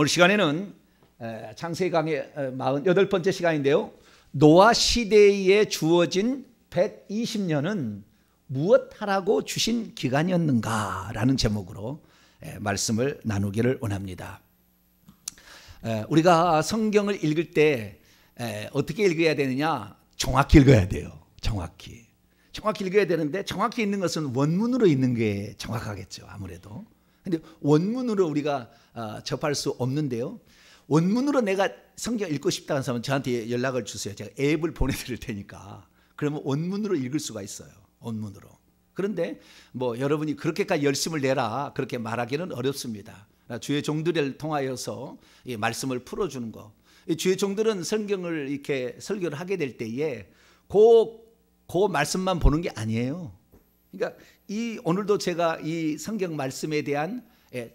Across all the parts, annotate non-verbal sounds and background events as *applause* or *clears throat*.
오늘 시간에는 창세기 강의 48번째 시간인데요. 노아 시대에 주어진 120년은 무엇하라고 주신 기간이었는가라는 제목으로 말씀을 나누기를 원합니다. 우리가 성경을 읽을 때 어떻게 읽어야 되느냐? 정확히 읽어야 돼요. 정확히. 정확히 읽어야 되는데 정확히 읽는 것은 원문으로 읽는 게 정확하겠죠. 아무래도. 근데 원문으로 우리가 아, 접할 수 없는데요. 원문으로 내가 성경 읽고 싶다는 사람은 저한테 연락을 주세요. 제가 앱을 보내드릴 테니까. 그러면 원문으로 읽을 수가 있어요. 원문으로. 그런데 뭐 여러분이 그렇게까지 열심을 내라 그렇게 말하기는 어렵습니다. 아, 주의 종들을 통하여서 이 말씀을 풀어주는 거. 이 주의 종들은 성경을 이렇게 설교를 하게 될 때에 그, 그 말씀만 보는 게 아니에요. 그러니까 이 오늘도 제가 이 성경 말씀에 대한 예,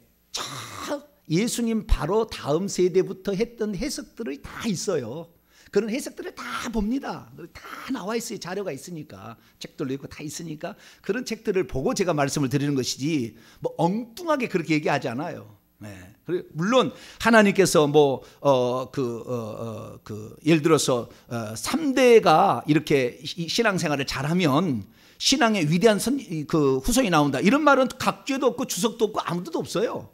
예수님 바로 다음 세대부터 했던 해석들이 다 있어요. 그런 해석들을 다 봅니다. 다 나와 있어요. 자료가 있으니까. 책들도 있고 다 있으니까. 그런 책들을 보고 제가 말씀을 드리는 것이지, 뭐 엉뚱하게 그렇게 얘기하지 않아요. 네. 물론 하나님께서 뭐그그 어, 그, 어, 어, 그 예를 들어서 어, 3대가 이렇게 신앙생활을 잘하면 신앙의 위대한 선, 그 후손이 나온다. 이런 말은 각주에도 없고 주석도 없고 아무데도 없어요.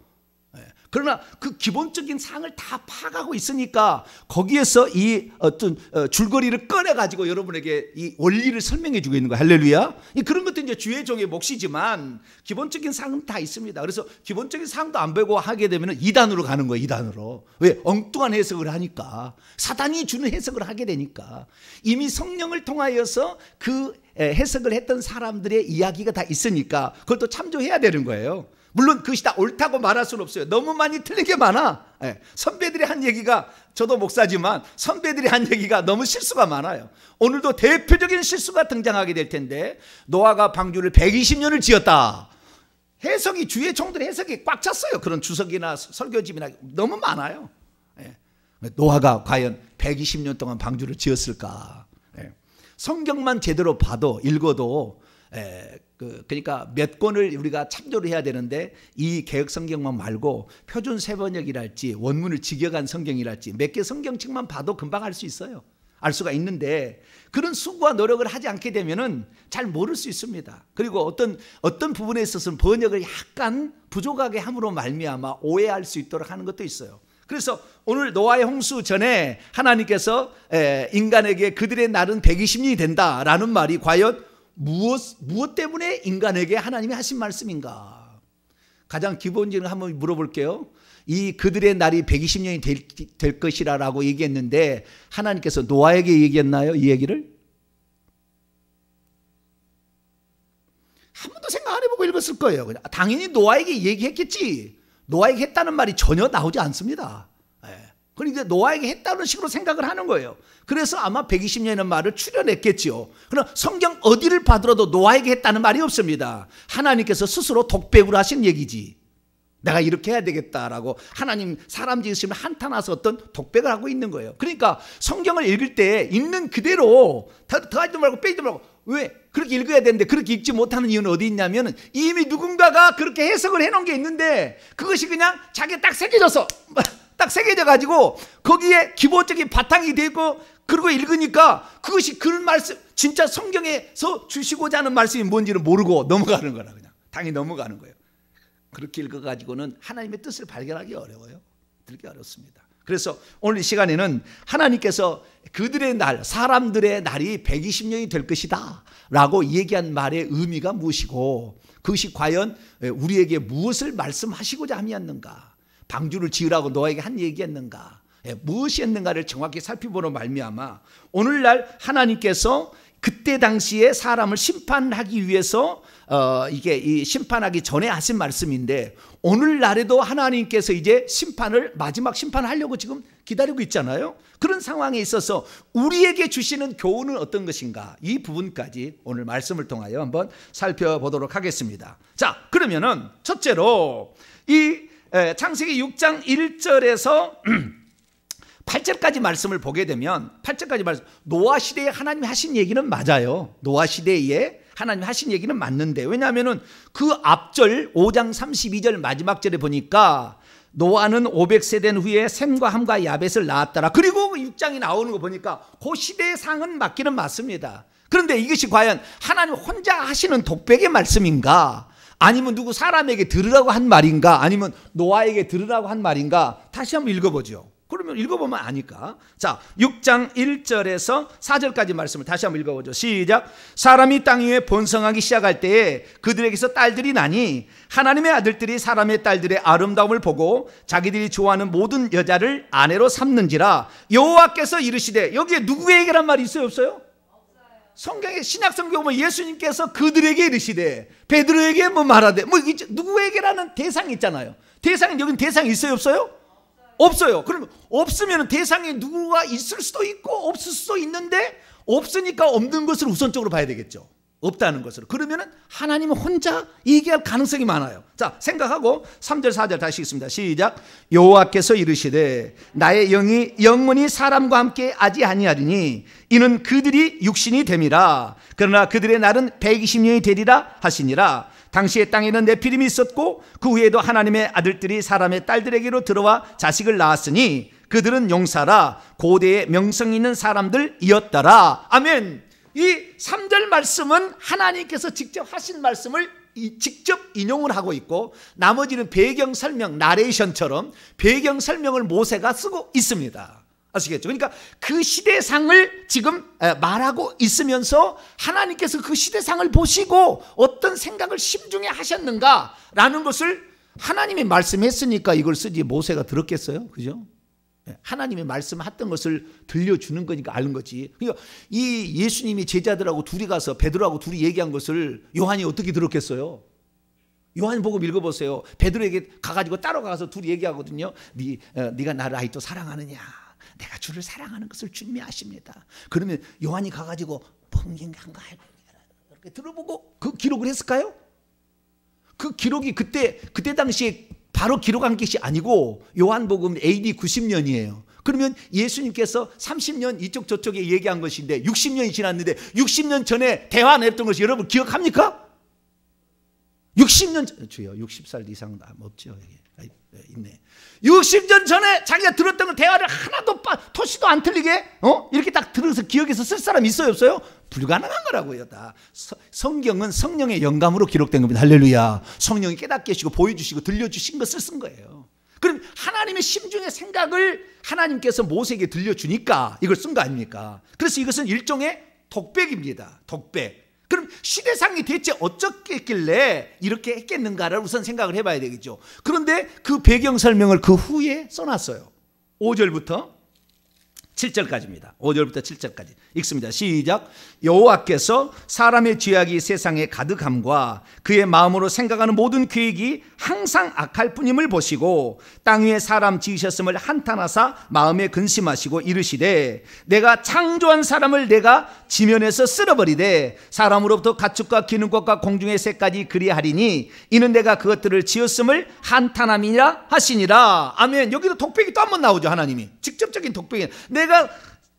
그러나 그 기본적인 상을 다 파가고 있으니까 거기에서 이 어떤 어, 줄거리를 꺼내가지고 여러분에게 이 원리를 설명해 주고 있는 거예요 할렐루야. 그런 것도 이제 주의 종의 몫이지만 기본적인 상은 다 있습니다. 그래서 기본적인 상도 안 배고 하게 되면 이단으로 가는 거예요. 이단으로. 왜? 엉뚱한 해석을 하니까. 사단이 주는 해석을 하게 되니까. 이미 성령을 통하여서 그 해석을 했던 사람들의 이야기가 다 있으니까 그걸 또 참조해야 되는 거예요. 물론 그것이 다 옳다고 말할 수는 없어요. 너무 많이 틀린 게 많아. 예. 선배들이 한 얘기가 저도 목사지만 선배들이 한 얘기가 너무 실수가 많아요. 오늘도 대표적인 실수가 등장하게 될 텐데 노아가 방주를 120년을 지었다. 해석이 주의 총들 해석이 꽉 찼어요. 그런 주석이나 설교집이나 너무 많아요. 예. 노아가 과연 120년 동안 방주를 지었을까? 예. 성경만 제대로 봐도 읽어도 예, 그 그러니까 몇 권을 우리가 참조를 해야 되는데 이 개혁 성경만 말고 표준 세번역이랄지 원문을 직역한 성경이랄지 몇 개 성경책만 봐도 금방 알 수 있어요. 알 수가 있는데 그런 수고와 노력을 하지 않게 되면은 잘 모를 수 있습니다. 그리고 어떤 어떤 부분에 있어서는 번역을 약간 부족하게 함으로 말미암아 오해할 수 있도록 하는 것도 있어요. 그래서 오늘 노아의 홍수 전에 하나님께서 인간에게 그들의 날은 120년이 된다라는 말이 과연 무엇 무엇 때문에 인간에게 하나님이 하신 말씀인가? 가장 기본적인 한번 물어볼게요. 이 그들의 날이 120년이 될, 될 것이라라고 얘기했는데 하나님께서 노아에게 얘기했나요? 이 얘기를? 한 번도 생각 안 해보고 읽었을 거예요. 당연히 노아에게 얘기했겠지. 노아에게 했다는 말이 전혀 나오지 않습니다. 그건 이제 노아에게 했다는 식으로 생각을 하는 거예요. 그래서 아마 1 2 0년의 말을 출연했겠지요 그러나 성경 어디를 받으라도 노아에게 했다는 말이 없습니다. 하나님께서 스스로 독백으로 하신 얘기지. 내가 이렇게 해야 되겠다라고 하나님 사람 지으시면 한탄하서 어떤 독백을 하고 있는 거예요. 그러니까 성경을 읽을 때 있는 그대로 더하지도 말고 빼지도 말고 왜 그렇게 읽어야 되는데 그렇게 읽지 못하는 이유는 어디 있냐면 이미 누군가가 그렇게 해석을 해놓은 게 있는데 그것이 그냥 자기 딱 새겨져서 딱 새겨져 가지고 거기에 기본적인 바탕이 되고 그리고 읽으니까 그것이 그 말씀 진짜 성경에서 주시고자 하는 말씀이 뭔지를 모르고 넘어가는 거라 그냥 당이 넘어가는 거예요. 그렇게 읽어 가지고는 하나님의 뜻을 발견하기 어려워요. 들기 어렵습니다. 그래서 오늘 이 시간에는 하나님께서 그들의 날, 사람들의 날이 120년이 될 것이다. 라고 얘기한 말의 의미가 무엇이고 그것이 과연 우리에게 무엇을 말씀하시고자 함이었는가. 방주를 지으라고 너에게 한얘기했는가 예, 무엇이 했는가를 정확히 살펴보는 말미암아 오늘날 하나님께서 그때 당시에 사람을 심판하기 위해서 어, 이게 이 심판하기 전에 하신 말씀인데 오늘날에도 하나님께서 이제 심판을 마지막 심판하려고 지금 기다리고 있잖아요. 그런 상황에 있어서 우리에게 주시는 교훈은 어떤 것인가? 이 부분까지 오늘 말씀을 통하여 한번 살펴보도록 하겠습니다. 자, 그러면은 첫째로 이 예, 창세기 6장 1절에서 8절까지 말씀을 보게 되면 8절까지 말씀 노아 시대에 하나님이 하신 얘기는 맞아요. 노아 시대에 하나님 하신 얘기는 맞는데 왜냐하면은 그 앞절 5장 32절 마지막 절에 보니까 노아는 500세 된 후에 샘과 함과 야벳을 낳았더라. 그리고 6장이 그 나오는 거 보니까 그 시대의 상은 맞기는 맞습니다. 그런데 이것이 과연 하나님 혼자 하시는 독백의 말씀인가? 아니면 누구 사람에게 들으라고 한 말인가? 아니면 노아에게 들으라고 한 말인가? 다시 한번 읽어보죠. 그러면 읽어보면 아니까. 자, 6장 1절에서 4절까지 말씀을 다시 한번 읽어보죠. 시작. 사람이 땅 위에 번성하기 시작할 때에 그들에게서 딸들이 나니 하나님의 아들들이 사람의 딸들의 아름다움을 보고 자기들이 좋아하는 모든 여자를 아내로 삼는지라 여호와께서 이르시되 여기에 누구의 얘기란 말이 있어요 없어요? 성경에 신약 성경 보면 예수님께서 그들에게 이르시되 베드로에게 뭐 말하되 뭐 누구에게라는 대상이 있잖아요. 대상 여기 대상 이 있어요 없어요? 없어요. 그럼 없으면 대상이 누구가 있을 수도 있고 없을 수도 있는데 없으니까 없는 것을 우선적으로 봐야 되겠죠. 없다는 것으로. 그러면은 하나님 혼자 얘기할 가능성이 많아요. 자, 생각하고 3절 4절 다시 읽습니다. 시작. 여호와께서 이르시되 나의 영이 영원히 사람과 함께 아지 아니하리니 이는 그들이 육신이 됨이라. 그러나 그들의 날은 120년이 되리라 하시니라. 당시에 땅에는 네피림이 있었고 그 후에도 하나님의 아들들이 사람의 딸들에게로 들어와 자식을 낳았으니 그들은 용사라 고대의 명성 있는 사람들이었더라. 아멘. 이 3절 말씀은 하나님께서 직접 하신 말씀을 직접 인용을 하고 있고 나머지는 배경 설명, 나레이션처럼 배경 설명을 모세가 쓰고 있습니다. 아시겠죠? 그러니까 그 시대상을 지금 말하고 있으면서 하나님께서 그 시대상을 보시고 어떤 생각을 심중에 하셨는가라는 것을 하나님이 말씀했으니까 이걸 쓰지 모세가 들었겠어요? 그죠? 하나님의 말씀 했던 것을 들려주는 거니까 아는 거지. 그러니까 이 예수님이 제자들하고 둘이 가서 베드로하고 둘이 얘기한 것을 요한이 어떻게 들었겠어요? 요한복음 읽어보세요. 베드로에게 가가지고 따라가서 둘이 얘기하거든요. 네, 어, 네가 나를 아직도 사랑하느냐? 내가 주를 사랑하는 것을 주님이 아십니다. 그러면 요한이 가가지고 벙긴간가 그렇게 들어보고 그 기록을 했을까요? 그 기록이 그때 그때 당시에 바로 기록한 것이 아니고 요한복음 AD 90년이에요. 그러면 예수님께서 30년 이쪽 저쪽에 얘기한 것인데 60년이 지났는데 60년 전에 대화 냈던 것이 여러분 기억합니까? 60년 주요 60살 이상 없죠 네, 있네. 60년 전에 자기가 들었던 걸 대화를 하나도 빠, 토시도 안 틀리게 어 이렇게 딱 들어서 기억해서 쓸 사람 있어요 없어요? 불가능한 거라고요 다. 서, 성경은 성령의 영감으로 기록된 겁니다. 할렐루야. 성령이 깨닫게 하시고 보여주시고 들려주신 것을 쓴 거예요. 그럼 하나님의 심중의 생각을 하나님께서 모세에게 들려주니까 이걸 쓴 거 아닙니까? 그래서 이것은 일종의 독백입니다. 독백. 그럼 시대상이 대체 어쩌겠길래 이렇게 했겠는가를 우선 생각을 해봐야 되겠죠. 그런데 그 배경 설명을 그 후에 써놨어요. 5절부터 7절까지입니다. 5절부터 7절까지 읽습니다. 시작. 여호와께서 사람의 죄악이 세상에 가득함과 그의 마음으로 생각하는 모든 계획이 항상 악할 뿐임을 보시고 땅 위에 사람 지으셨음을 한탄하사 마음에 근심하시고 이르시되 내가 창조한 사람을 내가 지면에서 쓸어버리되 사람으로부터 가축과 기는 것과 공중의 새까지 그리하리니 이는 내가 그것들을 지었음을 한탄함이라 하시니라. 아멘. 여기도 독백이 또 한 번 나오죠. 하나님이 직접적인 독백이. 내 내가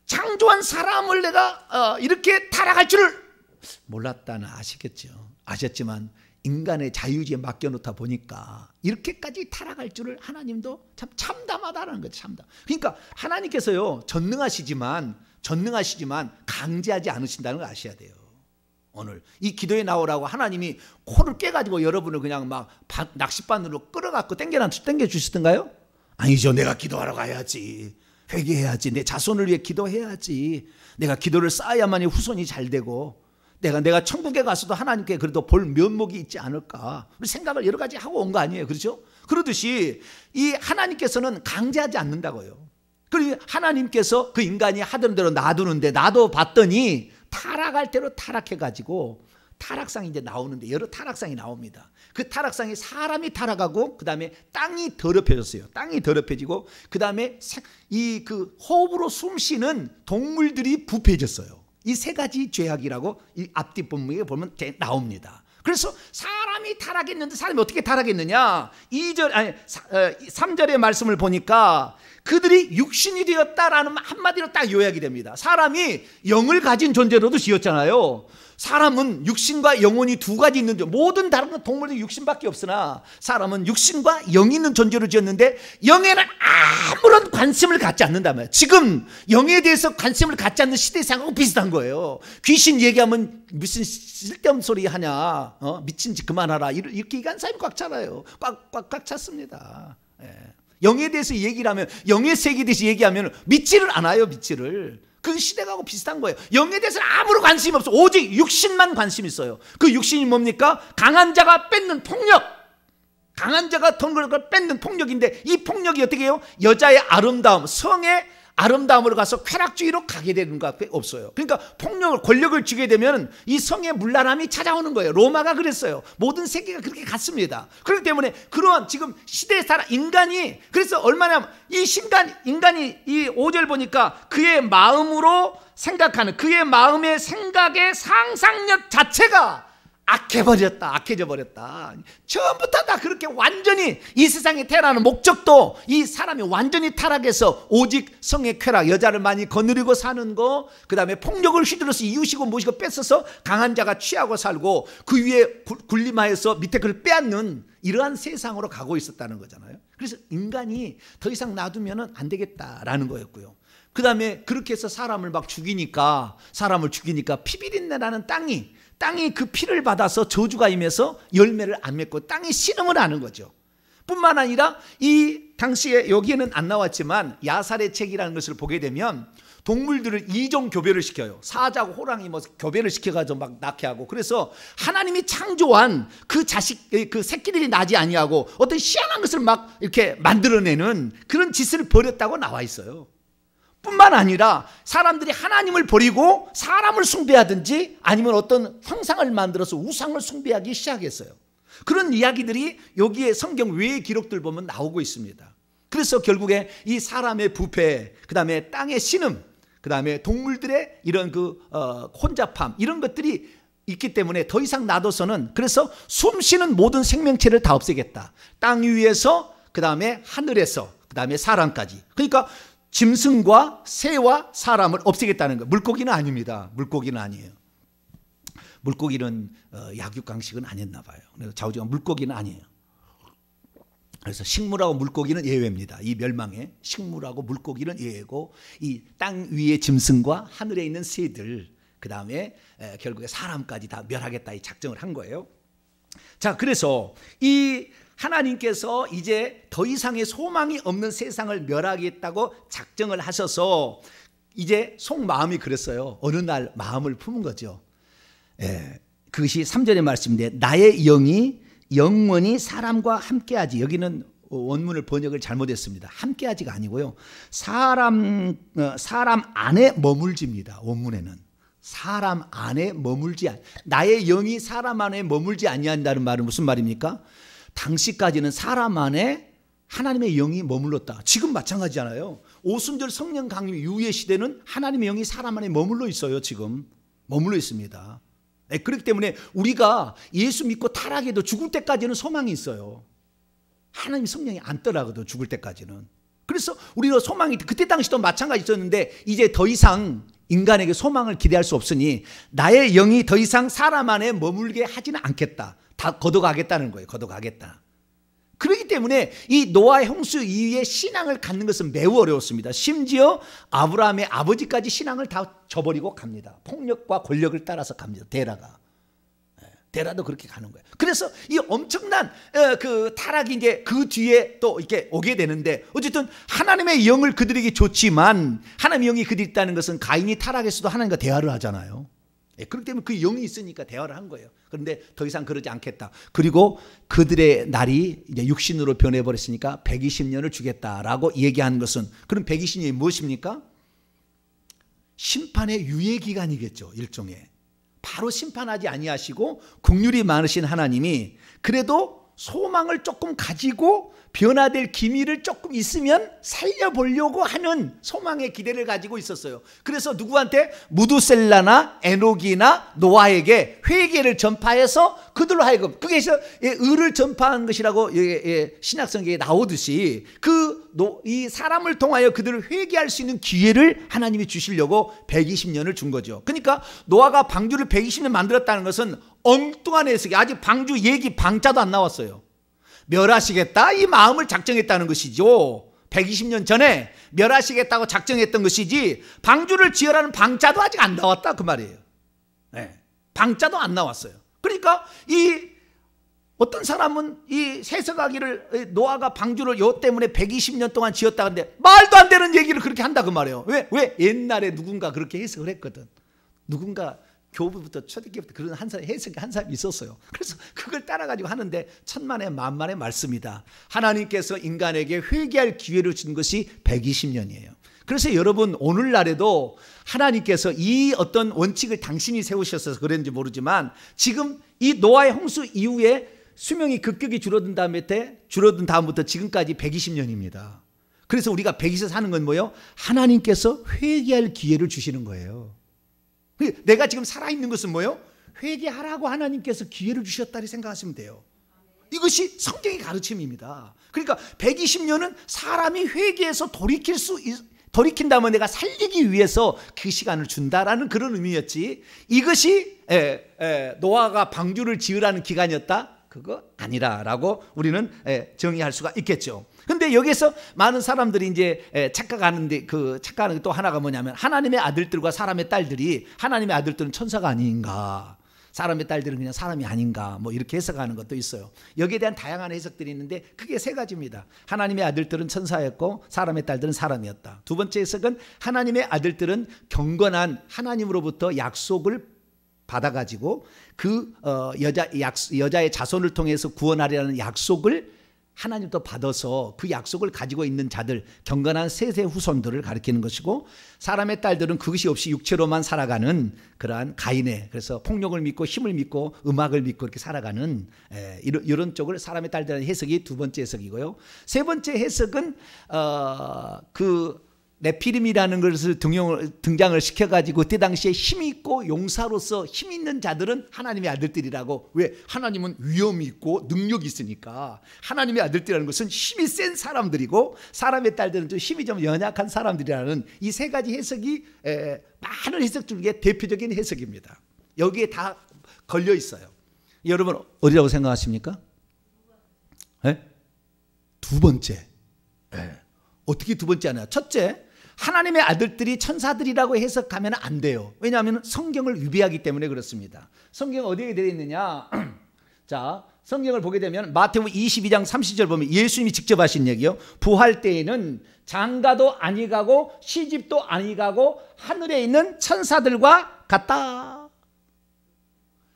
창조한 사람을 내가 어, 이렇게 타락할 줄을 몰랐다는 아시겠죠. 아셨지만 인간의 자유지에 맡겨놓다 보니까 이렇게까지 타락할 줄을 하나님도 참 참담하다라는 거죠. 참담. 그러니까 하나님께서요 전능하시지만 전능하시지만 강제하지 않으신다는 걸 아셔야 돼요. 오늘 이 기도에 나오라고 하나님이 코를 깨가지고 여러분을 그냥 막 낚싯바늘로 끌어갖고 땡겨 땡겨 주시던가요? 아니죠. 내가 기도하러 가야지. 회개해야지. 내 자손을 위해 기도해야지. 내가 기도를 쌓아야만이 후손이 잘 되고 내가 내가 천국에 가서도 하나님께 그래도 볼 면목이 있지 않을까. 생각을 여러 가지 하고 온 거 아니에요. 그렇죠? 그러듯이 이 하나님께서는 강제하지 않는다고요. 그리고 하나님께서 그 인간이 하던 대로 놔두는데 나도 봤더니 타락할 대로 타락해 가지고 타락상이 이제 나오는데 여러 타락상이 나옵니다. 그 타락상이 사람이 타락하고 그다음에 땅이 더럽혀졌어요. 땅이 더럽혀지고 그다음에 이 그 호흡으로 숨쉬는 동물들이 부패해졌어요. 이 세 가지 죄악이라고 이 앞뒤 본문에 보면 나옵니다. 그래서 사람이 타락했는데 사람이 어떻게 타락했느냐? 2절 아니 3절의 어, 말씀을 보니까 그들이 육신이 되었다라는 한마디로 딱 요약이 됩니다. 사람이 영을 가진 존재로도 지었잖아요. 사람은 육신과 영혼이 두 가지 있는 존재. 모든 다른 동물들 육신밖에 없으나 사람은 육신과 영이 있는 존재로 지었는데 영에는 아무런 관심을 갖지 않는다면 지금 영에 대해서 관심을 갖지 않는 시대 상황하 비슷한 거예요. 귀신 얘기하면 무슨 쓸데없는 소리 하냐. 어? 미친 짓 그만하라. 이렇게 얘기한 사람이 꽉 차아요. 꽉, 꽉, 꽉 찼습니다. 예. 영에 대해서 얘기를 하면 영의 세계에 대해서 얘기하면 믿지를 않아요. 믿지를. 그 시대하고 비슷한 거예요. 영에 대해서는 아무런 관심이 없어. 오직 육신만 관심 있어요. 그 육신이 뭡니까? 강한 자가 뺏는 폭력. 강한 자가 돈을 뺏는 폭력인데 이 폭력이 어떻게 해요? 여자의 아름다움, 성의 아름다움으로 가서 쾌락주의로 가게 되는 것밖에 없어요. 그러니까 폭력을 권력을 쥐게 되면 이 성의 물란함이 찾아오는 거예요. 로마가 그랬어요. 모든 세계가 그렇게 갔습니다. 그렇기 때문에 그러한 지금 시대에 살아 인간이 그래서 얼마나 이 신간 인간이 이오절 보니까 그의 마음으로 생각하는 그의 마음의 생각의 상상력 자체가 악해버렸다, 악해져 버렸다. 처음부터 다 그렇게 완전히 이 세상에 태어나는 목적도 이 사람이 완전히 타락해서 오직 성의 쾌락, 여자를 많이 거느리고 사는 거, 그 다음에 폭력을 휘두르서 이유시고 모시고 뺏어서 강한 자가 취하고 살고 그 위에 군림하여서 밑에 그걸 빼앗는 이러한 세상으로 가고 있었다는 거잖아요. 그래서 인간이 더 이상 놔두면 안 되겠다라는 거였고요. 그 다음에 그렇게 해서 사람을 막 죽이니까, 사람을 죽이니까 피비린내라는 땅이 땅이 그 피를 받아서 저주가 임해서 열매를 안 맺고 땅이 신름을 하는 거죠. 뿐만 아니라 이 당시에 여기에는 안 나왔지만 야살의 책이라는 것을 보게 되면 동물들을 이종 교배를 시켜요. 사자고 호랑이 뭐 교배를 시켜가지고 막 낳게 하고 그래서 하나님이 창조한 그 자식 그 새끼들이 나지 아니하고 어떤 희한한 것을 막 이렇게 만들어내는 그런 짓을 벌였다고 나와 있어요. 뿐만 아니라 사람들이 하나님을 버리고 사람을 숭배하든지 아니면 어떤 형상을 만들어서 우상을 숭배하기 시작했어요. 그런 이야기들이 여기에 성경 외의 기록들 보면 나오고 있습니다. 그래서 결국에 이 사람의 부패, 그 다음에 땅의 신음, 그 다음에 동물들의 이런 그 어, 혼잡함 이런 것들이 있기 때문에 더 이상 놔둬서는 그래서 숨쉬는 모든 생명체를 다 없애겠다. 땅 위에서 그 다음에 하늘에서 그 다음에 사람까지. 그러니까 짐승과 새와 사람을 없애겠다는 거예요. 물고기는 아닙니다. 물고기는 아니에요. 물고기는 어, 약육강식은 아니었나 봐요. 그래서 자우지간 물고기는 아니에요. 그래서 식물하고 물고기는 예외입니다. 이 멸망에 식물하고 물고기는 예외고 이 땅 위의 짐승과 하늘에 있는 새들 그 다음에 결국에 사람까지 다 멸하겠다 이 작정을 한 거예요. 자 그래서 이 하나님께서 이제 더 이상의 소망이 없는 세상을 멸하겠다고 작정을 하셔서 이제 속마음이 그랬어요. 어느 날 마음을 품은 거죠. 예, 그것이 3절의 말씀인데 나의 영이 영원히 사람과 함께하지. 여기는 원문을 번역을 잘못했습니다. 함께하지가 아니고요. 사람 어, 사람 안에 머물집니다. 원문에는. 사람 안에 머물지 않 나의 영이 사람 안에 머물지 아니한다는 말은 무슨 말입니까? 당시까지는 사람 안에 하나님의 영이 머물렀다. 지금 마찬가지잖아요. 오순절 성령 강림 이후의 시대는 하나님의 영이 사람 안에 머물러 있어요. 지금 머물러 있습니다. 네, 그렇기 때문에 우리가 예수 믿고 타락해도 죽을 때까지는 소망이 있어요. 하나님 성령이 안 떠나거든 죽을 때까지는. 그래서 우리가 소망이 그때 당시도 마찬가지 였는데 이제 더 이상 인간에게 소망을 기대할 수 없으니 나의 영이 더 이상 사람 안에 머물게 하지는 않겠다. 다 걷어가겠다는 거예요. 걷어가겠다. 그렇기 때문에 이 노아의 수 이후에 신앙을 갖는 것은 매우 어려웠습니다. 심지어 아브라함의 아버지까지 신앙을 다 저버리고 갑니다. 폭력과 권력을 따라서 갑니다. 데라가. 예, 데라도 그렇게 가는 거예요. 그래서 이 엄청난 어, 그 타락이 이제 그 뒤에 또 이렇게 오게 되는데 어쨌든 하나님의 영을 그들에게 줬지만 하나님의 영이 그들 있다는 것은 가인이 타락했어도 하나님과 대화를 하잖아요. 예, 그렇기 때문에 그 영이 있으니까 대화를 한 거예요. 그런데 더 이상 그러지 않겠다. 그리고 그들의 날이 이제 육신으로 변해버렸으니까 120년을 주겠다라고 얘기하는 것은 그럼 120년이 무엇입니까? 심판의 유예 기간이겠죠. 일종의. 바로 심판하지 아니하시고 국률이 많으신 하나님이 그래도 소망을 조금 가지고 변화될 기미를 조금 있으면 살려보려고 하는 소망의 기대를 가지고 있었어요. 그래서 누구한테 무두셀라나 에녹이나 노아에게 회개를 전파해서 그들로 하여금 그게 예, 의를 전파한 것이라고 예, 예, 신약성경에 나오듯이 그 이 사람을 통하여 그들을 회개할 수 있는 기회를 하나님이 주시려고 120년을 준 거죠. 그러니까 노아가 방주를 120년 만들었다는 것은 엉뚱한 해석이 아직 방주 얘기 방자도 안 나왔어요. 멸하시겠다 이 마음을 작정했다는 것이죠. 120년 전에 멸하시겠다고 작정했던 것이지 방주를 지어라는 방자도 아직 안 나왔다 그 말이에요. 네. 방자도 안 나왔어요. 그러니까 이 어떤 사람은 이 세서가기를 노아가 방주를 요 때문에 120년 동안 지었다 근데 말도 안 되는 얘기를 그렇게 한다 그 말이에요. 왜? 왜 옛날에 누군가 그렇게 해석을 했거든. 누군가 교부부터 초대기부터 그런 한 사람 해석 한 사람이 있었어요. 그래서 그걸 따라가지고 하는데 천만의 만만의 말씀이다. 하나님께서 인간에게 회개할 기회를 준 것이 120년이에요. 그래서 여러분 오늘날에도 하나님께서 이 어떤 원칙을 당신이 세우셨어서 그랬는지 모르지만 지금 이 노아의 홍수 이후에 수명이 급격히 줄어든 다음에 때 줄어든 다음부터 지금까지 120년입니다. 그래서 우리가 120세 사는 건 뭐예요? 하나님께서 회개할 기회를 주시는 거예요. 그 내가 지금 살아있는 것은 뭐예요? 회개하라고 하나님께서 기회를 주셨다고 생각하시면 돼요. 이것이 성경의 가르침입니다. 그러니까 120년은 사람이 회개해서 돌이킬 수 있, 돌이킨 다음 내가 살리기 위해서 그 시간을 준다라는 그런 의미였지. 이것이 에, 에, 노아가 방주를 지으라는 기간이었다. 그거 아니라라고 우리는 에, 정의할 수가 있겠죠. 근데 여기에서 많은 사람들이 이제 착각하는데 그 착각하는 게 또 하나가 뭐냐면 하나님의 아들들과 사람의 딸들이 하나님의 아들들은 천사가 아닌가. 사람의 딸들은 그냥 사람이 아닌가 뭐 이렇게 해석하는 것도 있어요. 여기에 대한 다양한 해석들이 있는데 크게 세 가지입니다. 하나님의 아들들은 천사였고 사람의 딸들은 사람이었다. 두 번째 해석은 하나님의 아들들은 경건한 하나님으로부터 약속을 받아가지고 그 어, 여자 약, 여자의 자손을 통해서 구원하리라는 약속을 하나님도 받아서 그 약속을 가지고 있는 자들 경건한 세세 후손들을 가리키는 것이고 사람의 딸들은 그것이 없이 육체로만 살아가는 그러한 가인의 그래서 폭력을 믿고 힘을 믿고 음악을 믿고 이렇게 살아가는 에, 예, 이런, 이런 쪽을 사람의 딸들은 해석이 두 번째 해석이고요 세 번째 해석은 어, 그 네피림이라는 것을 등용을, 등장을 시켜가지고 그때 당시에 힘이 있고 용사로서 힘 있는 자들은 하나님의 아들들이라고 왜 하나님은 위험이 있고 능력이 있으니까 하나님의 아들들이라는 것은 힘이 센 사람들이고 사람의 딸들은 좀 힘이 좀 연약한 사람들이라는 이 세 가지 해석이 에, 많은 해석 중에 대표적인 해석입니다. 여기에 다 걸려 있어요. 여러분 어디라고 생각하십니까? 에? 예? 두 번째. 에. 예. 어떻게 두 번째 하냐? 첫째, 하나님의 아들들이 천사들이라고 해석하면 안 돼요. 왜냐하면 성경을 위배하기 때문에 그렇습니다. 성경 어디에 되어 있느냐? *clears throat* 자, 성경을 보게 되면 마태복음 22장 30절 보면 예수님이 직접 하신 얘기요. 부활 때에는 장가도 아니 가고 시집도 아니 가고 하늘에 있는 천사들과 같다.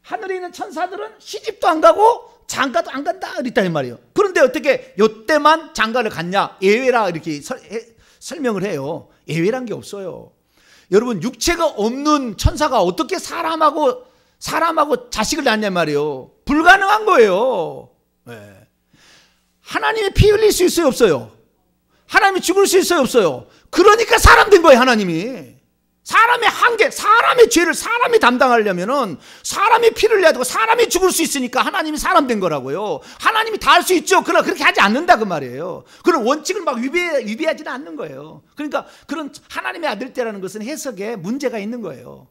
하늘에 있는 천사들은 시집도 안 가고 장가도 안 간다 그랬다 이 말이에요. 그런데 어떻게 요때만 장가를 갔냐? 예외라 이렇게 설명을 해요. 예외란 게 없어요. 여러분 육체가 없는 천사가 어떻게 사람하고 사람하고 자식을 낳냐 말이요 불가능한 거예요. 네. 하나님이 피 흘릴 수 있어요 없어요? 하나님이 죽을 수 있어요 없어요? 그러니까 사람 된 거예요 하나님이. 사람의 한계, 사람의 죄를 사람이 담당하려면은 사람이 피를 내야 되고 사람이 죽을 수 있으니까 하나님이 사람 된 거라고요. 하나님이 다 할 수 있죠. 그러나 그렇게 하지 않는다 그 말이에요. 그런 원칙을 막 위배, 위배하지는 않는 거예요. 그러니까 그런 하나님의 아들 때라는 것은 해석에 문제가 있는 거예요.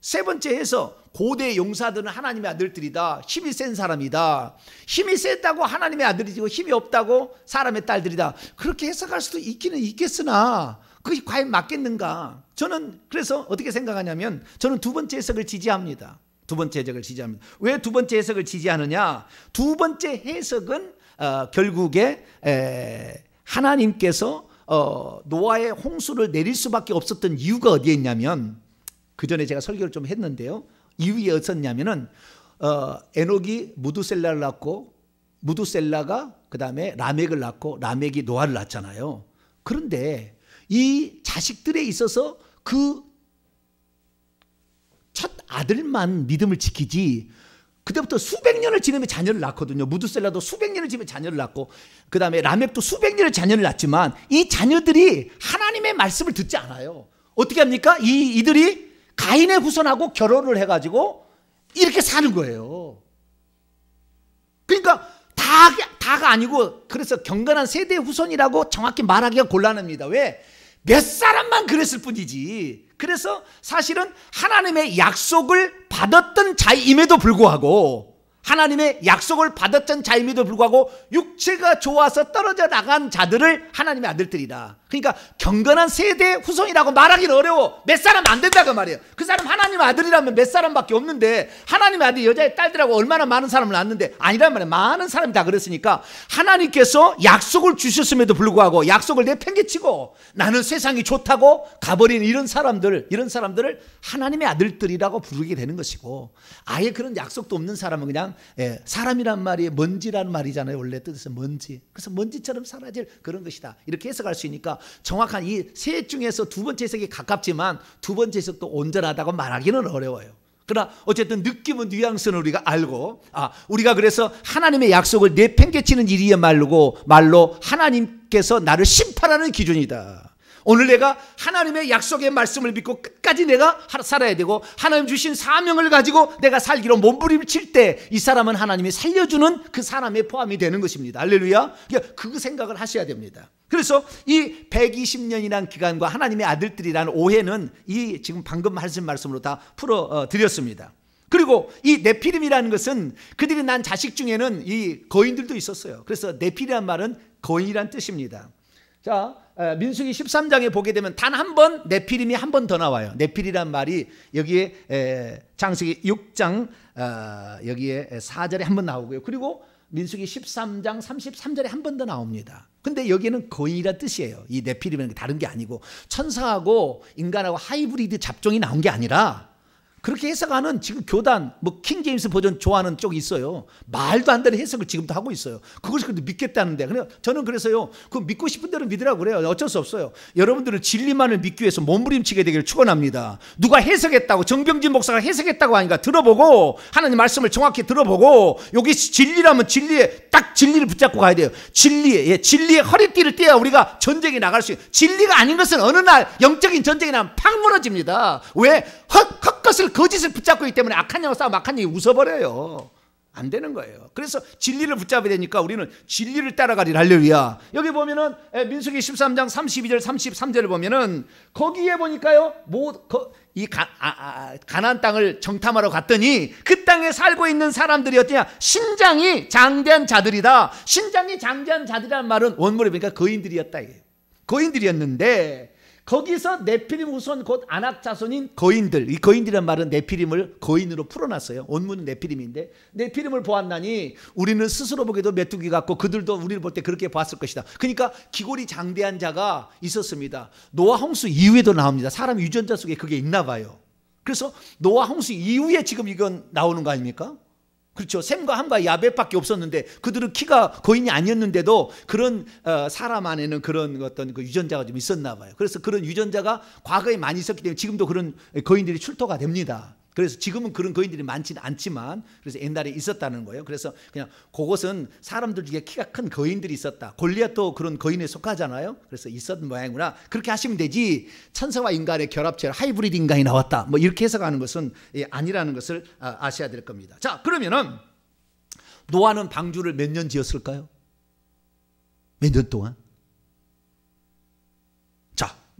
세 번째 해서 고대 용사들은 하나님의 아들들이다. 힘이 센 사람이다. 힘이 세다고 하나님의 아들이고 힘이 없다고 사람의 딸들이다. 그렇게 해석할 수도 있기는 있겠으나 그게 과연 맞겠는가? 저는 그래서 어떻게 생각하냐면 저는 두 번째 해석을 지지합니다. 두 번째 해석을 지지합니다. 왜 두 번째 해석을 지지하느냐? 두 번째 해석은 어, 결국에 에, 하나님께서 어, 노아의 홍수를 내릴 수밖에 없었던 이유가 어디에 있냐면 그 전에 제가 설교를 좀 했는데요. 이유에 어었냐면은 어, 에녹이 무두셀라를 낳고 무두셀라가 그 다음에 라멕을 낳고 라멕이 노아를 낳잖아요. 그런데 이 자식들에 있어서 그 첫 아들만 믿음을 지키지 그때부터 수백 년을 지내며 자녀를 낳거든요. 무드셀라도 수백 년을 지내며 자녀를 낳고 그다음에 라멕도 수백 년을 자녀를 낳지만 이 자녀들이 하나님의 말씀을 듣지 않아요. 어떻게 합니까? 이 이들이 가인의 후손하고 결혼을 해 가지고 이렇게 사는 거예요. 그러니까 다 다가 아니고 그래서 경건한 세대 후손이라고 정확히 말하기가 곤란합니다. 왜? 몇 사람만 그랬을 뿐이지. 그래서 사실은 하나님의 약속을 받았던 자임에도 불구하고 하나님의 약속을 받았던 자임에도 불구하고 육체가 좋아서 떨어져 나간 자들을 하나님의 아들들이다. 그러니까 경건한 세대 후손이라고 말하기는 어려워. 몇 사람 안 된다고 말이에요. 그 사람 하나님 아들이라면 몇 사람밖에 없는데 하나님 아들 여자의 딸들하고 얼마나 많은 사람을 낳았는데 아니란 말이에요. 많은 사람이 다 그랬으니까 하나님께서 약속을 주셨음에도 불구하고 약속을 내팽개치고 나는 세상이 좋다고 가버린 이런 사람들 이런 사람들을 하나님의 아들들이라고 부르게 되는 것이고 아예 그런 약속도 없는 사람은 그냥 예, 사람이란 말이 에요 먼지라는 말이잖아요. 원래 뜻에서 먼지. 그래서 먼지처럼 사라질 그런 것이다. 이렇게 해석할 수 있으니까 정확한 이셋 중에서 두 번째 해석이 가깝지만 두 번째 해석도 온전하다고 말하기는 어려워요. 그러나 어쨌든 느낌은 뉘앙스는 우리가 알고 아 우리가 그래서 하나님의 약속을 내팽개치는 일이야말로 말로 하나님께서 나를 심판하는 기준이다. 오늘 내가 하나님의 약속의 말씀을 믿고 끝까지 내가 살아야 되고 하나님 주신 사명을 가지고 내가 살기로 몸부림칠 때 이 사람은 하나님이 살려주는 그 사람에 포함이 되는 것입니다. 할렐루야. 그러니까 그 생각을 하셔야 됩니다. 그래서 이 120년이란 기간과 하나님의 아들들이란 오해는 이 지금 방금 하신 말씀으로 다 풀어 어, 드렸습니다. 그리고 이 네피림이라는 것은 그들이 난 자식 중에는 이 거인들도 있었어요. 그래서 네피리란 말은 거인이란 뜻입니다. 자, 민수기 13장에 보게 되면 단 한 번 네피림이 한 번 더 나와요. 네피리란 말이 여기에 장세기 6장 어, 여기에 4절에 한 번 나오고요. 그리고 민수기 13장 33절에 한 번 더 나옵니다. 근데 여기는 거인이란 뜻이에요. 이 네피림은 다른 게 아니고 천사하고 인간하고 하이브리드 잡종이 나온 게 아니라 그렇게 해석하는 지금 교단, 뭐 킹제임스 버전 좋아하는 쪽이 있어요. 말도 안 되는 해석을 지금도 하고 있어요. 그것을 근데 믿겠다는데. 그래 저는 그래서요. 그 믿고 싶은 대로 믿으라고 그래요. 어쩔 수 없어요. 여러분들은 진리만을 믿기 위해서 몸부림치게 되기를 축원합니다. 누가 해석했다고 정병진 목사가 해석했다고 하니까 들어보고 하나님 말씀을 정확히 들어보고 여기 진리라면 진리에 딱 진리를 붙잡고 가야 돼요. 진리에 예, 진리에 허리띠를 떼야 우리가 전쟁에 나갈 수 있어요. 진리가 아닌 것은 어느 날 영적인 전쟁이 나면 팍 무너집니다. 왜? 헉헉 것을 거짓을 붙잡고 있기 때문에 악한 영과 싸움 악한 영이 웃어버려요. 안 되는 거예요. 그래서 진리를 붙잡아야 되니까 우리는 진리를 따라가리 할렐루야. 여기 보면은 예, 민수기 13장 32절 33절을 보면은 거기에 보니까요. 뭐이 아, 아, 난 땅을 정탐하러 갔더니 그 땅에 살고 있는 사람들이 어떠냐? 신장이 장대한 자들이다. 신장이 장대한 자들이란 말은 원문에 보니까 거인들이었다 이게. 거인들이었는데 거기서 네피림 후손 곧 안악 자손인 거인들 이 거인들이란 말은 네피림을 거인으로 풀어놨어요. 원문은 네피림인데 네피림을 보았나니 우리는 스스로 보기도 메뚜기 같고 그들도 우리를 볼 때 그렇게 봤을 것이다. 그러니까 기골이 장대한 자가 있었습니다. 노아 홍수 이후에도 나옵니다. 사람 유전자 속에 그게 있나 봐요. 그래서 노아 홍수 이후에 지금 이건 나오는 거 아닙니까? 그렇죠. 샘과 함과 야벳밖에 없었는데 그들은 키가 거인이 아니었는데도 그런 어, 사람 안에는 그런 어떤 그 유전자가 좀 있었나 봐요. 그래서 그런 유전자가 과거에 많이 있었기 때문에 지금도 그런 거인들이 출토가 됩니다. 그래서 지금은 그런 거인들이 많지는 않지만 그래서 옛날에 있었다는 거예요. 그래서 그냥 그것은 사람들 중에 키가 큰 거인들이 있었다. 골리앗도 그런 거인에 속하잖아요. 그래서 있었던 모양이구나. 그렇게 하시면 되지. 천사와 인간의 결합체로 하이브리드 인간이 나왔다. 뭐 이렇게 해석하는 것은 예, 아니라는 것을 아, 아셔야 될 겁니다. 자 그러면은 노아는 방주를 몇 년 지었을까요? 몇 년 동안?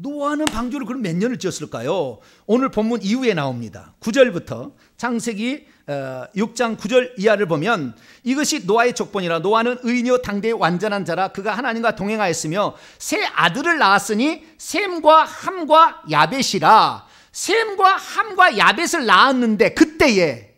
노아는 방주를 그럼 몇 년을 지었을까요? 오늘 본문 이후에 나옵니다. 9절부터 창세기 6장 어, 9절 이하를 보면 이것이 노아의 족본이라 노아는 의인 당대의 완전한 자라 그가 하나님과 동행하였으며 세 아들을 낳았으니 셈과 함과 야벳이라 셈과 함과 야벳을 낳았는데 그때에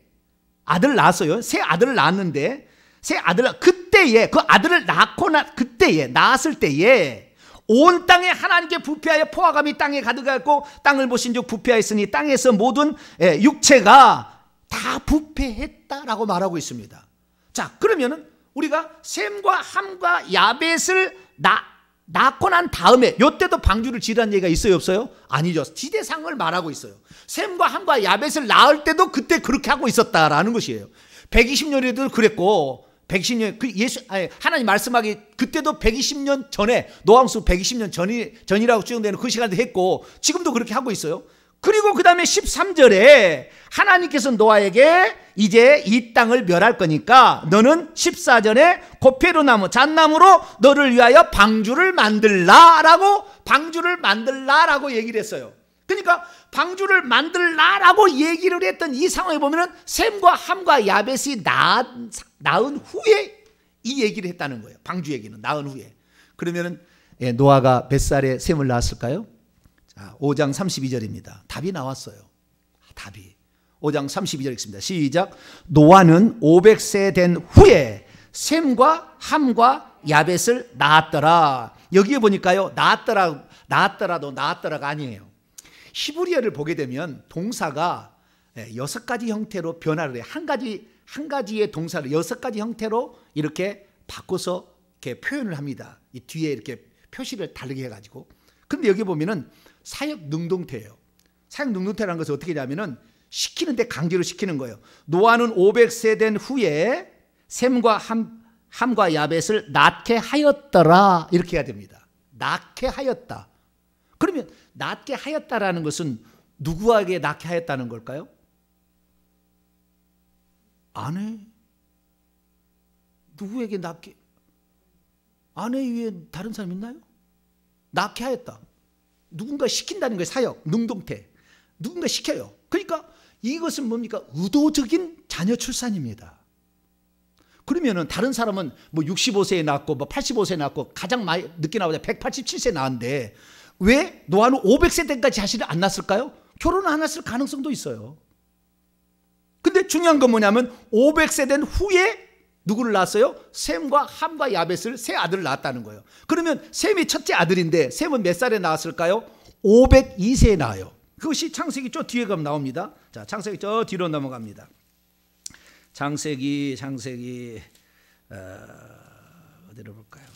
아들 낳았어요. 세 아들을 낳았는데 세 아들 그때에 그 아들을 낳고 나 그때에 낳았을 때에 온 땅에 하나님께 부패하여 포화감이 땅에 가득하고 였 땅을 보신즉 부패하였으니 땅에서 모든 예, 육체가 다 부패했다라고 말하고 있습니다. 자, 그러면은 우리가 샘과 함과 야벳을 나, 낳고 난 다음에 요때도 방주를 지르 얘기가 있어요 없어요? 아니죠. 지대상을 말하고 있어요. 샘과 함과 야벳을 낳을 때도 그때 그렇게 하고 있었다라는 것이에요. 120년에도 그랬고 120년 그 예수 아니 하나님 말씀하기 그때도 120년 전에 노왕수 120년 전이 전이라고 추정되는 그 시간도 했고 지금도 그렇게 하고 있어요. 그리고 그다음에 13절에 하나님께서 노아에게 이제 이 땅을 멸할 거니까 너는 14절에 고페로나무 잣나무로 너를 위하여 방주를 만들라라고 방주를 만들라라고 얘기를 했어요. 그러니까 방주를 만들라라고 얘기를 했던 이 상황에 보면은 샘과 함과 야벳이 낳은, 낳은 후에 이 얘기를 했다는 거예요. 방주 얘기는 낳은 후에. 그러면은 예, 노아가 뱃살에 샘을 낳았을까요? 자, 5장 32절입니다. 답이 나왔어요. 아, 답이. 5장 32절 읽습니다. 시작. 노아는 500세 된 후에 샘과 함과 야벳을 낳았더라. 여기에 보니까요. 낳았더라, 낳았더라도 낳았더라가 아니에요. 히브리어를 보게 되면 동사가 예, 여섯 가지 형태로 변화를 해요. 한 가지 한 가지의 동사를 여섯 가지 형태로 이렇게 바꿔서 이렇게 표현을 합니다. 이 뒤에 이렇게 표시를 다르게 해가지고. 근데 여기 보면은 사역 능동태예요. 사역 능동태라는 것은 어떻게 되냐면은 시키는데 강제로 시키는 거예요. 노아는 500세 된 후에 샘과 함, 함과 야벳을 낳게 하였더라 이렇게 해야 됩니다. 낳게 하였다. 그러면 낫게 하였다라는 것은 누구에게 낫게 하였다는 걸까요? 아내 누구에게 낫게 아내 위에 다른 사람 있나요? 낫게 하였다. 누군가 시킨다는 거예요. 사역, 능동태. 누군가 시켜요. 그러니까 이것은 뭡니까? 의도적인 자녀 출산입니다. 그러면은 다른 사람은 뭐 65세에 낳고 뭐 85세에 낳고 가장 많이 늦게 나오자 187세에 낳았는데 왜 노아는 500세 때까지 자신을 안 낳았을까요? 결혼 안 했을 가능성도 있어요. 근데 중요한 건 뭐냐면 500세 된 후에 누구를 낳았어요? 샘과 함과 야벳을 세 아들을 낳았다는 거예요. 그러면 샘이 첫째 아들인데 샘은 몇 살에 낳았을까요? 502세에 낳아요. 그것이 창세기 저 뒤에 가면 나옵니다. 자, 창세기 저 뒤로 넘어갑니다. 창세기, 창세기 어, 디로 볼까요?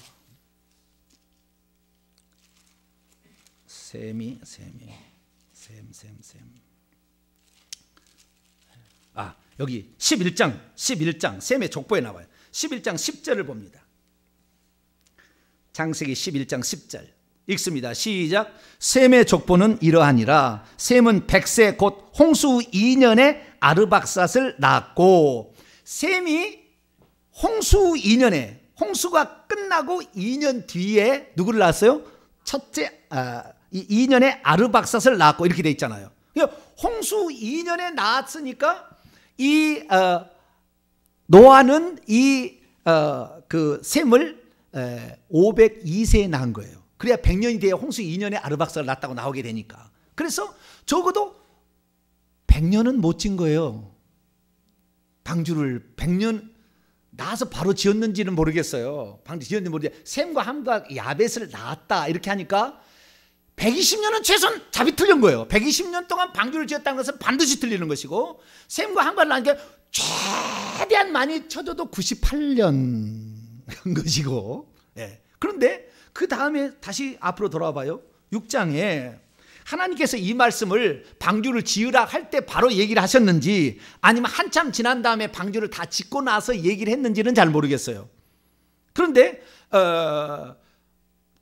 샘이샘이 샘 샘 샘. 아 여기 11장 11장 셈의 족보에 나와요. 11장 10절을 봅니다. 장세기 11장 10절 읽습니다. 시작. 셈의 족보는 이러하니라. 셈은 백세 곧 홍수 2년에 아르박삿을 낳았고 셈이 홍수 2년에 홍수가 끝나고 2년 뒤에 누구를 낳았어요? 첫째 아, 이 2년에 아르박삿을 낳았고 이렇게 돼 있잖아요. 그러니까 홍수 2년에 낳았으니까 이 어, 노아는 이그 어, 그 샘을 에, 502세에 낳은 거예요. 그래야 100년이 돼야 홍수 2년에 아르박사를 낳았다고 나오게 되니까. 그래서 적어도 100년은 못 진 거예요. 방주를 100년 나서 바로 지었는지는 모르겠어요. 방주 지었는지 모르겠는데 샘과 함과 야벳을 낳았다 이렇게 하니까 120년은 최소한 잡이 틀린 거예요. 120년 동안 방주를 지었다는 것은 반드시 틀리는 것이고 샘과 한발 나는 게 최대한 많이 쳐줘도 98년 한 것이고 예. 그런데 그 다음에 다시 앞으로 돌아 와 봐요. 6장에 하나님께서 이 말씀을 방주를 지으라 할 때 바로 얘기를 하셨는지 아니면 한참 지난 다음에 방주를 다 짓고 나서 얘기를 했는지는 잘 모르겠어요. 그런데 어,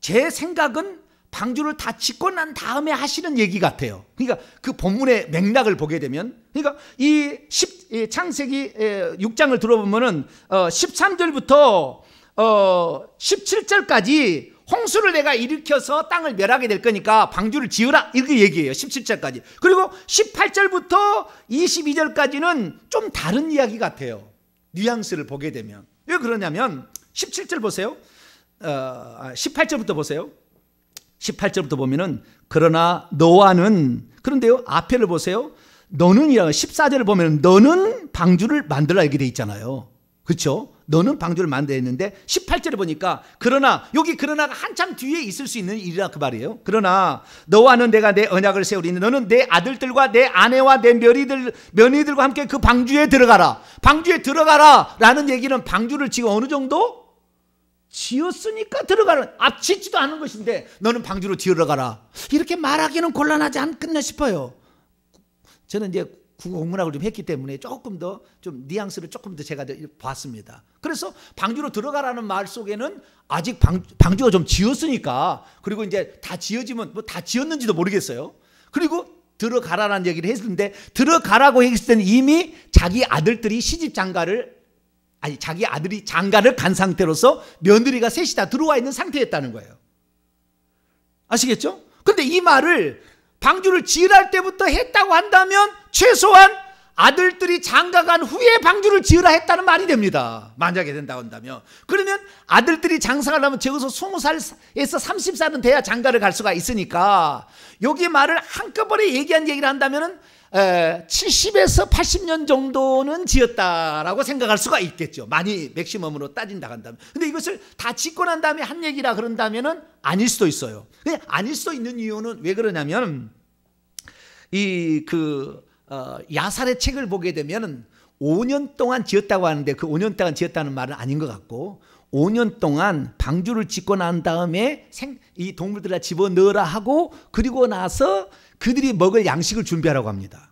제 생각은 방주를 다 짓고 난 다음에 하시는 얘기 같아요. 그러니까 그 본문의 맥락을 보게 되면 그러니까 이, 10, 창세기 6장을 들어보면은 13절부터 어, 17절까지 어, 홍수를 내가 일으켜서 땅을 멸하게 될 거니까 방주를 지으라 이렇게 얘기해요. 17절까지. 그리고 18절부터 22절까지는 좀 다른 이야기 같아요. 뉘앙스를 보게 되면. 왜 그러냐면 17절 보세요. 18절부터 어, 아, 보세요. 18절부터 보면은 그러나 노아는 그런데요. 앞에를 보세요. 너는 14절을 보면 너는 방주를 만들라 이렇게 돼 있잖아요. 그렇죠? 너는 방주를 만들어야 했는데 1 8절을 보니까 그러나 여기 그러나가 한참 뒤에 있을 수 있는 일이라 그 말이에요. 그러나 너와는 내가 내 언약을 세우리니 너는 내 아들들과 내 아내와 내 며리들 며느리들과 함께 그 방주에 들어가라. 방주에 들어가라라는 얘기는 방주를 지금 어느 정도 지었으니까 들어가는 아 짓지도 않은 것인데 너는 방주로 들어가라 이렇게 말하기는 곤란하지 않겠나 싶어요. 저는 이제 국어 공문학을 좀 했기 때문에 조금 더 좀 뉘앙스를 조금 더 제가 봤습니다. 그래서 방주로 들어가라는 말 속에는 아직 방, 방주가 좀 지었으니까 그리고 이제 다 지어지면 뭐 다 지었는지도 모르겠어요. 그리고 들어가라는 얘기를 했는데 들어가라고 했을 때는 이미 자기 아들들이 시집 장가를 아니 자기 아들이 장가를 간 상태로서 며느리가 셋이 다 들어와 있는 상태였다는 거예요. 아시겠죠? 근데 이 말을 방주를 지으할 때부터 했다고 한다면 최소한 아들들이 장가간 후에 방주를 지으라 했다는 말이 됩니다. 만약에 된다고 한다면. 그러면 아들들이 장사가려면 적어서 20살에서 30살은 돼야 장가를 갈 수가 있으니까 여기 말을 한꺼번에 얘기한 얘기를 한다면 70에서 80년 정도는 지었다라고 생각할 수가 있겠죠. 많이 맥시멈으로 따진다 한다면. 근데 이것을 다 짓고 난 다음에 한 얘기라 그런다면은 아닐 수도 있어요. 근데 예, 아닐 수도 있는 이유는 왜 그러냐면 이그 어, 야살의 책을 보게 되면은 5년 동안 지었다고 하는데 그 5년 동안 지었다는 말은 아닌 것 같고 5년 동안 방주를 짓고 난 다음에 생, 이 동물들을 집어넣으라 하고 그리고 나서 그들이 먹을 양식을 준비하라고 합니다.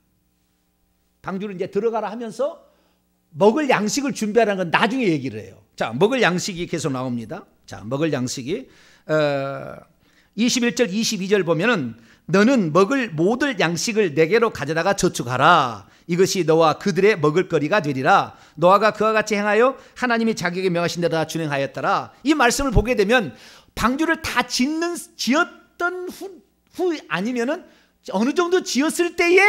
방주를 이제 들어가라 하면서 먹을 양식을 준비하라는 건 나중에 얘기를 해요. 자, 먹을 양식이 계속 나옵니다. 자, 먹을 양식이 어, 21절, 22절 보면은 너는 먹을 모든 양식을 내게로 가져다가 저축하라. 이것이 너와 그들의 먹을거리가 되리라. 너아가 그와 같이 행하여 하나님이 자기에게 명하신 대로 다 준행하였더라. 이 말씀을 보게 되면 방주를 다 짓는 지었던 후, 후 아니면은 어느 정도 지었을 때에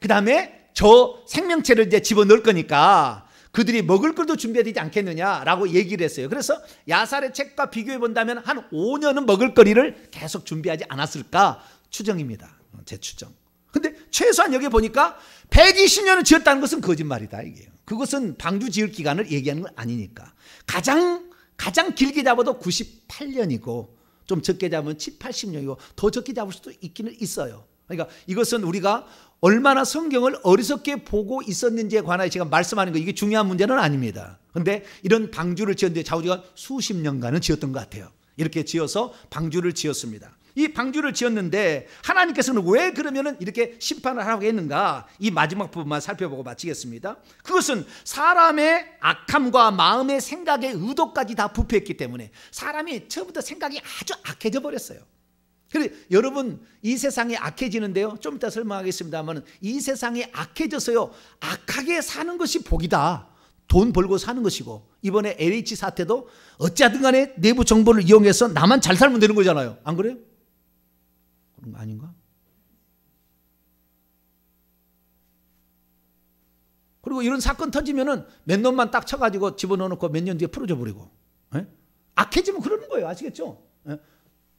그 다음에 저 생명체를 이제 집어넣을 거니까 그들이 먹을 걸도 준비해야 되지 않겠느냐라고 얘기를 했어요. 그래서 야살의 책과 비교해 본다면 한 5년은 먹을 거리를 계속 준비하지 않았을까 추정입니다. 제 추정. 근데 최소한 여기 보니까 120년을 지었다는 것은 거짓말이다 이게. 그것은 방주 지을 기간을 얘기하는 건 아니니까. 가장 가장 길게 잡아도 98년이고 좀 적게 잡으면 7, 80년이고 더 적게 잡을 수도 있기는 있어요. 그러니까 이것은 우리가 얼마나 성경을 어리석게 보고 있었는지에 관하여 제가 말씀하는 거 이게 중요한 문제는 아닙니다. 근데 이런 방주를 지었는데 자우지가 수십 년간은 지었던 것 같아요. 이렇게 지어서 방주를 지었습니다. 이 방주를 지었는데 하나님께서는 왜 그러면은 이렇게 심판을 하라고 했는가? 이 마지막 부분만 살펴보고 마치겠습니다. 그것은 사람의 악함과 마음의 생각의 의도까지 다 부패했기 때문에 사람이 처음부터 생각이 아주 악해져 버렸어요. 그래 여러분 이 세상이 악해지는데요. 좀 이따 설명하겠습니다만 이 세상이 악해져서요. 악하게 사는 것이 복이다. 돈 벌고 사는 것이고 이번에 LH 사태도 어찌하든 간에 내부 정보를 이용해서 나만 잘 살면 되는 거잖아요. 안 그래요? 그런 거 아닌가? 그리고 이런 사건 터지면은 몇 놈만 딱 쳐가지고 집어넣어놓고 몇 년 뒤에 풀어져 버리고 예? 악해지면 그러는 거예요. 아시겠죠? 에? 예?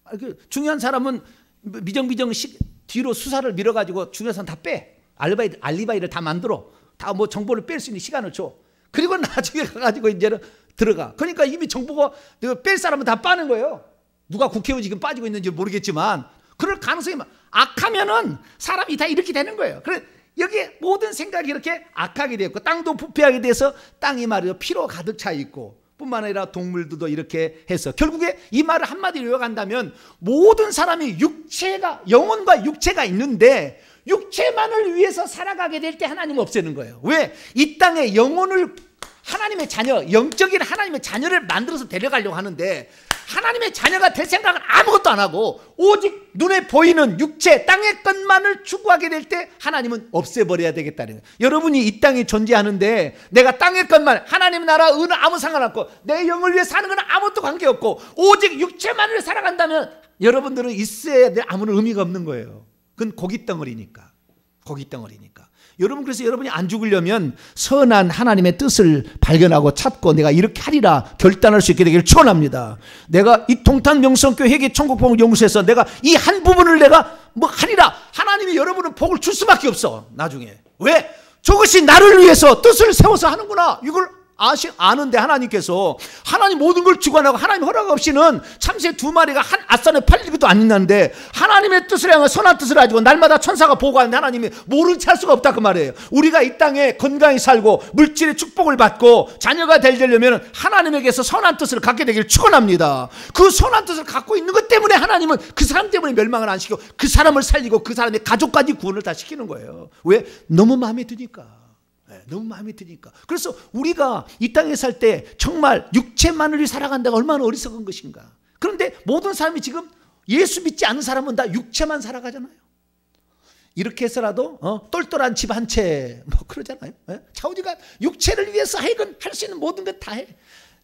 아, 그 중요한 사람은 미정미정식 뒤로 수사를 밀어가지고 중요한 사람 다 빼. 알바이, 알리바이를 다 만들어. 다 뭐 정보를 뺄 수 있는 시간을 줘. 그리고 *laughs* 나중에 가가지고 이제는 들어가. 그러니까 이미 정보가 뺄 사람은 다 빠는 거예요. 누가 국회의원 지금 빠지고 있는지 모르겠지만 그럴 가능성이 악하면은 사람이 다 이렇게 되는 거예요. 그래 여기 모든 생각이 이렇게 악하게 되었고 땅도 부패하게 돼서 땅이 말이죠 피로 가득 차 있고 뿐만 아니라 동물들도 이렇게 해서 결국에 이 말을 한마디로 요약한다면 모든 사람이 육체가 영혼과 육체가 있는데 육체만을 위해서 살아가게 될 때 하나님 없애는 거예요. 왜? 이 땅에 영혼을 하나님의 자녀, 영적인 하나님의 자녀를 만들어서 데려가려고 하는데 하나님의 자녀가 될 생각은 아무것도 안 하고 오직 눈에 보이는 육체 땅의 것만을 추구하게 될 때 하나님은 없애버려야 되겠다는 거예요. 여러분이 이 땅에 존재하는데 내가 땅의 것만 하나님 나라 은은 아무 상관없고 내 영을 위해 사는 건 아무것도 관계없고 오직 육체만을 살아간다면 여러분들은 있어야 될 아무런 의미가 없는 거예요. 그건 고깃 덩어리니까. 고깃 덩어리니까. 여러분 그래서 여러분이 안 죽으려면 선한 하나님의 뜻을 발견하고 찾고 내가 이렇게 하리라 결단할 수 있게 되기를 추원합니다. 내가 이 동탄 명성교회 계 천국복을 연구소서 내가 이 한 부분을 내가 뭐 하리라 하나님이 여러분은 복을 줄 수밖에 없어 나중에 왜 저것이 나를 위해서 뜻을 세워서 하는구나 이걸 아시, 아는데 하나님께서 하나님 모든 걸 주관하고 하나님 허락 없이는 참새 두 마리가 한 아산에 팔리기도 안 있는데 하나님의 뜻을 향한 선한 뜻을 가지고 날마다 천사가 보고하는데 하나님이 모른 채 할 수가 없다 그 말이에요. 우리가 이 땅에 건강히 살고 물질의 축복을 받고 자녀가 되려면 하나님에게서 선한 뜻을 갖게 되기를 축원합니다. 그 선한 뜻을 갖고 있는 것 때문에 하나님은 그 사람 때문에 멸망을 안 시키고 그 사람을 살리고 그 사람의 가족까지 구원을 다 시키는 거예요. 왜? 너무 마음에 드니까. 너무 마음에 드니까. 그래서 우리가 이 땅에 살 때 정말 육체만을 살아간다가 얼마나 어리석은 것인가. 그런데 모든 사람이 지금 예수 믿지 않은 사람은 다 육체만 살아가잖아요. 이렇게 해서라도 어, 똘똘한 집 한채뭐 그러잖아요. 예? 차우지가 육체를 위해서 하여금할수 있는 모든 것 다 해.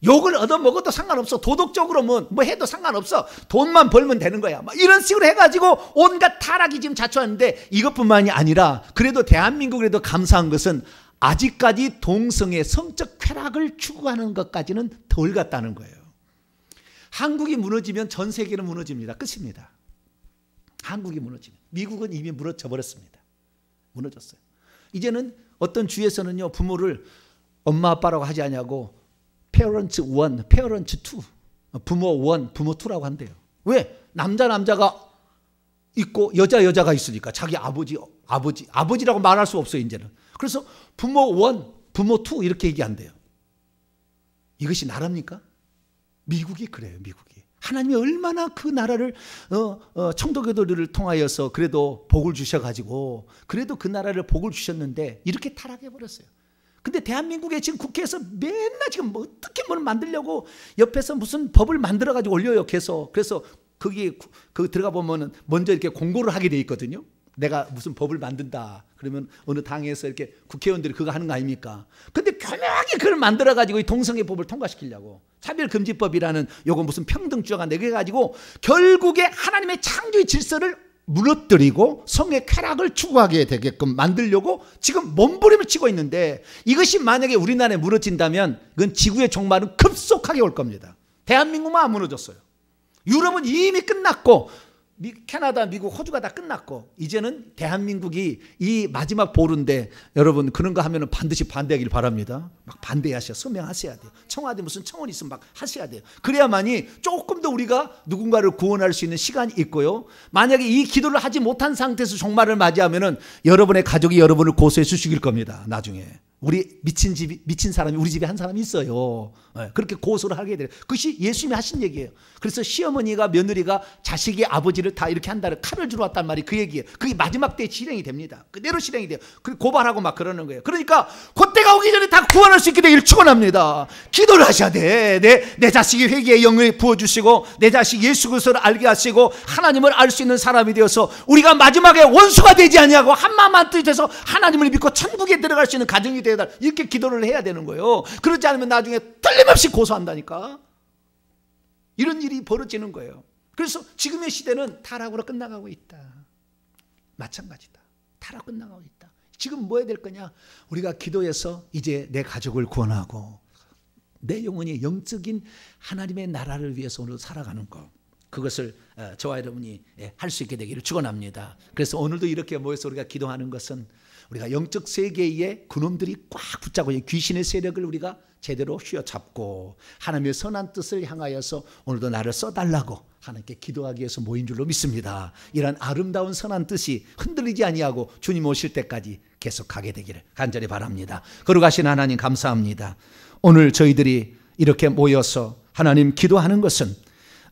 욕을 얻어먹어도 상관없어. 도덕적으로 는뭐 뭐 해도 상관없어. 돈만 벌면 되는 거야. 막 이런 식으로 해가지고 온갖 타락이 지금 자초하는데 이것뿐만이 아니라 그래도 대한민국 에도 감사한 것은 아직까지 동성애 성적 쾌락을 추구하는 것까지는 덜 갔다는 거예요. 한국이 무너지면 전 세계는 무너집니다. 끝입니다. 한국이 무너지면. 미국은 이미 무너져 버렸습니다. 무너졌어요. 이제는 어떤 주에서는요. 부모를 엄마 아빠라고 하지 않냐고 parents 1, p a 부모 1, 부모 2라고 한대요. 왜? 남자 남자가 있고 여자 여자가 있으니까 자기 아버지 아버지 아버지라고 말할 수없어 이제는. 그래서 부모 1, 부모 2 이렇게 얘기한대요. 이것이 나라입니까? 미국이 그래요, 미국이. 하나님이 얼마나 그 나라를 어, 어, 청도교도를 통하여서 그래도 복을 주셔가지고 그래도 그 나라를 복을 주셨는데 이렇게 타락해 버렸어요. 근데 대한민국에 지금 국회에서 맨날 지금 어떻게 뭘 만들려고 옆에서 무슨 법을 만들어 가지고 올려요 계속. 그래서 거기 그 들어가 보면은 먼저 이렇게 공고를 하게 돼 있거든요. 내가 무슨 법을 만든다. 그러면 어느 당에서 이렇게 국회의원들이 그거 하는 거 아닙니까? 근데 교묘하게 그걸 만들어 가지고 이 동성애 법을 통과시키려고 차별 금지법이라는 요거 무슨 평등주의가 내게 가지고 결국에 하나님의 창조의 질서를 무너뜨리고 성의 쾌락을 추구하게 되게끔 만들려고 지금 몸부림을 치고 있는데 이것이 만약에 우리나라에 무너진다면 그건 지구의 종말은 급속하게 올 겁니다. 대한민국만 안 무너졌어요. 유럽은 이미 끝났고 미, 캐나다, 미국, 호주가 다 끝났고 이제는 대한민국이 이 마지막 보루인데 여러분 그런거 하면은 반드시 반대하길 바랍니다. 막 반대하셔, 서명하셔야 돼요. 청와대 무슨 청원 있으면 막 하셔야 돼요. 그래야만이 조금 더 우리가 누군가를 구원할 수 있는 시간이 있고요. 만약에 이 기도를 하지 못한 상태에서 종말을 맞이하면은 여러분의 가족이 여러분을 고소해 주시길 겁니다. 나중에. 우리 미친 집이 미친 사람이 우리 집에 한 사람이 있어요. 예, 그렇게 고소를 하게 돼요. 그것이 예수님이 하신 얘기예요. 그래서 시어머니가 며느리가 자식의 아버지를 다 이렇게 한다를 칼을 주러 왔단 말이 그 얘기예요. 그게 마지막 때에 실행이 됩니다. 그대로 실행이 돼요. 그리고 발하고막 그러는 거예요. 그러니까 그때가 오기 전에 다 구원할 수 있게 되기를 축원합니다. 기도를 하셔야 돼. 내, 내 자식이 회개의 영을 부어주시고 내 자식 예수 그리스도를 알게 하시고 하나님을 알 수 있는 사람이 되어서 우리가 마지막에 원수가 되지 아니하고 한마음한 뜻에서 하나님을 믿고 천국에 들어갈 수 있는 가정이 되 해달라. 이렇게 기도를 해야 되는 거예요. 그렇지 않으면 나중에 틀림없이 고소한다니까. 이런 일이 벌어지는 거예요. 그래서 지금의 시대는 타락으로 끝나가고 있다. 마찬가지다. 타락 끝나가고 있다. 지금 뭐 해야 될 거냐? 우리가 기도해서 이제 내 가족을 구원하고 내 영혼이 영적인 하나님의 나라를 위해서 오늘 살아가는 것. 그것을 어, 저와 여러분이 예, 할수 있게 되기를 축원합니다. 그래서 오늘도 이렇게 모여서 우리가 기도하는 것은 우리가 영적 세계에 그놈들이 꽉 붙잡고 귀신의 세력을 우리가 제대로 휘어잡고 하나님의 선한 뜻을 향하여서 오늘도 나를 써달라고 하나님께 기도하기 위해서 모인 줄로 믿습니다. 이런 아름다운 선한 뜻이 흔들리지 아니하고 주님 오실 때까지 계속 하게 되기를 간절히 바랍니다. 걸어가신 하나님 감사합니다. 오늘 저희들이 이렇게 모여서 하나님 기도하는 것은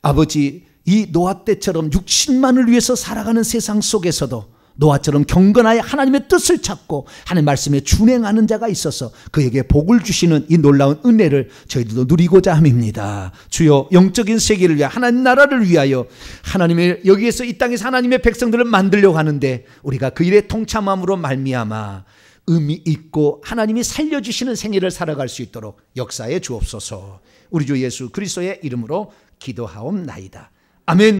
아버지 이 노아 때처럼 육신만을 위해서 살아가는 세상 속에서도 노아처럼 경건하여 하나님의 뜻을 찾고 하나님 말씀에 준행하는 자가 있어서 그에게 복을 주시는 이 놀라운 은혜를 저희들도 누리고자 함입니다. 주여 영적인 세계를 위하여 하나님 나라를 위하여 하나님의 여기에서 이 땅에서 하나님의 백성들을 만들려고 하는데 우리가 그 일에 통참함으로 말미암아 의미 있고 하나님이 살려주시는 생애를 살아갈 수 있도록 역사에 주옵소서. 우리 주 예수 그리스도의 이름으로 기도하옵나이다. 아멘.